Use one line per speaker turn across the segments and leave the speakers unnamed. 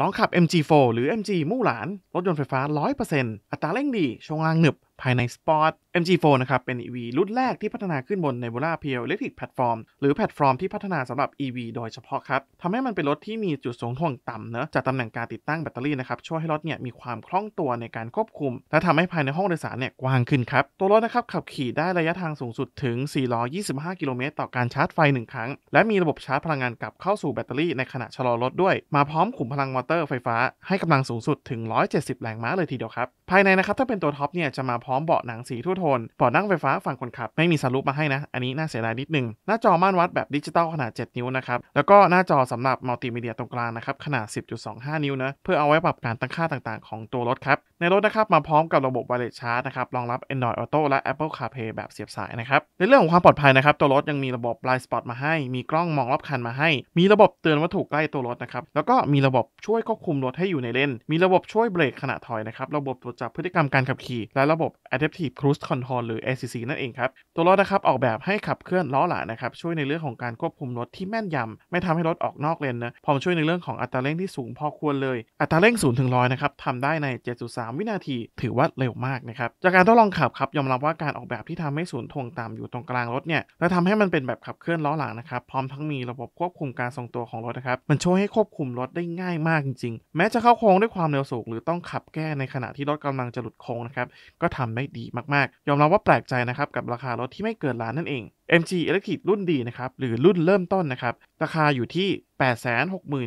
ลองขับ MG4 หรือ MG มู่หลาน รถยนต์ไฟฟ้า 100%อัตราเร่งดีช่วงล่างหนึบภายใน Sport MG4 นะครับเป็น EV รุ่นแรกที่พัฒนาขึ้นบน Nebula Pure Electric Platform หรือแพลตฟอร์มที่พัฒนาสำหรับ EV โดยเฉพาะครับทำให้มันเป็นรถที่มีจุดสูงท่วงต่ำเนะจากตำแหน่งการติดตั้งแบตเตอรี่นะครับ ช่วยให้รถเนี่ยมีความคล่องตัวในการควบคุม และทำให้ภายในห้องโดยสารเนี่ยกว้างขึ้นครับ ตัวรถนะครับขับขี่ได้ระยะทางสูงสุดถึง 425 กิโลเมตรต่อการชาร์จไฟ 1 ครั้งและมีระบบชาร์จพลังงานกลับเข้าสู่แบตเตอรี่ในขณะชะลอรถด้วยมาพร้อมขุมพลังมอเตอร์ไฟฟ้าให้กำลังสูงสุดถึง 170แรงม้าเลยทีเดียวครับภายในนะครับถ้าเป็นตัวท็อปเนี่ยจะมาพรร้อมเบาะหนังสีทั่โทนเบาะนั่งไฟฟ้าฝั่งคนขับ ไม่มีสรุปมาให้นะ อันนี้น่าเสียดายนิดนึงหน้าจอม่านวัดแบบดิจิตอลขนาด 7 นิ้วนะครับ แล้วก็หน้าจอสำหรับมัลติมีเดียตรงกลางนะครับ ขนาด 10.25 นิ้วนะ เพื่อเอาไว้ปรับการตั้งค่าต่างๆของตัวรถครับ ในรถนะครับ มาพร้อมกับระบบ wireless charge นะครับ รองรับ Android Auto และ Apple CarPlay แบบเสียบสายนะครับ ในเรื่องของความปลอดภัยนะครับ ตัวรถยังมีระบบ blind spot มาให้ มีกล้องมองรอบคันมาให้ มีระบบเตือนวัตถุใกล้ตัวรถนะครับ แล้วก็มีระบบช่วยควบคุมรถให้อยู่ในเลนมีระบบช่วยเบรกขณะถอยนะครับระบบตรวจจับพฤติกรรมการขับขี่และระบบ Adaptive Cruise Control หรือ ACC นั่นเองครับ ตัวรถนะครับออกแบบให้ขับเคลื่อนล้อหลานะครับช่วยในเรื่องของการควบคุมรถที่แม่นยำ ไม่ทำให้รถออกนอกเลนนะพร้อมช่วยในเรื่องของอัตราเร่งที่สูงพอควรเลย อัตราเร่ง0ูนย์ถึงร้อยนะครับทำได้ใน 7.3 วินาทีถือว่าเร็วมากนะครับจากการทดลองขับครับยอมรับว่าการออกแบบที่ทำให้ศูนย์ทวงต่ำอยู่ตรงกลางรถเนี่ยและทำให้มันเป็นแบบขับเคลื่อนล้อหลังนะครับพร้อมทั้งมีระบบควบคุมการทรงตัวของรถนะครับมันช่วยให้ควบคุมรถได้ง่ายมากจริงๆแม้จะเข้าโค้งด้วยความเร็วสูง หรือต้องขับแก้ในขณะที่รถกำลังจะหลุดโค้งนะครับก็ทํทำได้ดีมากๆ ยอมรับว่าแปลกใจนะครับ กับราคารถที่ไม่เกินล้านนั่นเอง MG Electric รุ่นดีนะครับหรือรุ่นเริ่มต้นนะครับราคาอยู่ที่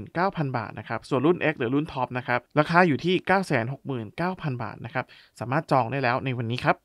869,000 บาทนะครับ ส่วนรุ่น X หรือรุ่นท็อปนะครับ ราคาอยู่ที่ 969,000 บาทนะครับสามารถจองได้แล้วในวันนี้ครับ